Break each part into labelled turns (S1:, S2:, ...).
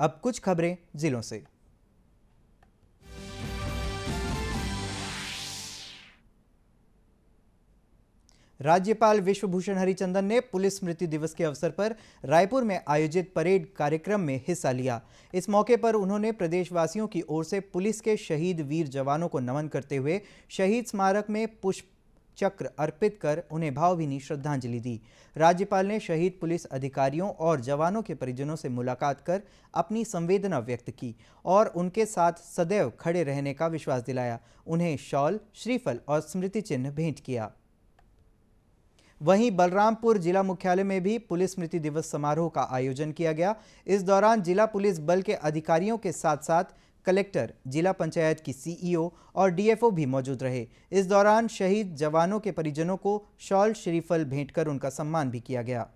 S1: अब कुछ खबरें जिलों से राज्यपाल विश्वभूषण हरिचंदन ने पुलिस स्मृति दिवस के अवसर पर रायपुर में आयोजित परेड कार्यक्रम में हिस्सा लिया इस मौके पर उन्होंने प्रदेशवासियों की ओर से पुलिस के शहीद वीर जवानों को नमन करते हुए शहीद स्मारक में पुष्प चक्र अर्पित कर उन्हें भावभीनी श्रद्धांजलि दी राज्यपाल ने शहीद पुलिस अधिकारियों और जवानों के परिजनों से मुलाकात कर अपनी संवेदना व्यक्त की और उनके साथ सदैव खड़े रहने का विश्वास दिलाया उन्हें शॉल श्रीफल और स्मृति चिन्ह भेंट किया वहीं बलरामपुर जिला मुख्यालय में भी पुलिस स्मृति दिवस समारोह का आयोजन किया गया इस दौरान जिला पुलिस बल के अधिकारियों के साथ साथ कलेक्टर जिला पंचायत की सीईओ e और डीएफओ भी मौजूद रहे इस दौरान शहीद जवानों के परिजनों को शॉल श्रीफल भेंट कर उनका सम्मान भी किया गया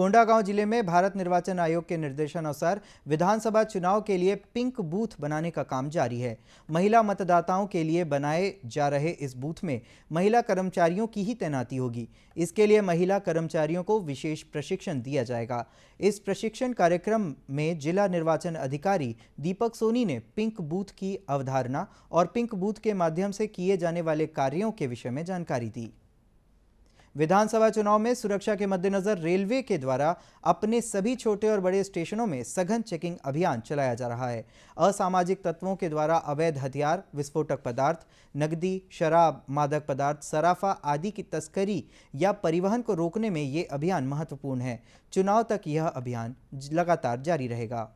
S1: कोंडागांव जिले में भारत निर्वाचन आयोग के निर्देशानुसार विधानसभा चुनाव के लिए पिंक बूथ बनाने का काम जारी है महिला मतदाताओं के लिए बनाए जा रहे इस बूथ में महिला कर्मचारियों की ही तैनाती होगी इसके लिए महिला कर्मचारियों को विशेष प्रशिक्षण दिया जाएगा इस प्रशिक्षण कार्यक्रम में जिला निर्वाचन अधिकारी दीपक सोनी ने पिंक बूथ की अवधारणा और पिंक बूथ के माध्यम से किए जाने वाले कार्यों के विषय में जानकारी दी विधानसभा चुनाव में सुरक्षा के मद्देनजर रेलवे के द्वारा अपने सभी छोटे और बड़े स्टेशनों में सघन चेकिंग अभियान चलाया जा रहा है असामाजिक तत्वों के द्वारा अवैध हथियार विस्फोटक पदार्थ नकदी शराब मादक पदार्थ सराफा आदि की तस्करी या परिवहन को रोकने में ये अभियान महत्वपूर्ण है चुनाव तक यह अभियान लगातार जारी रहेगा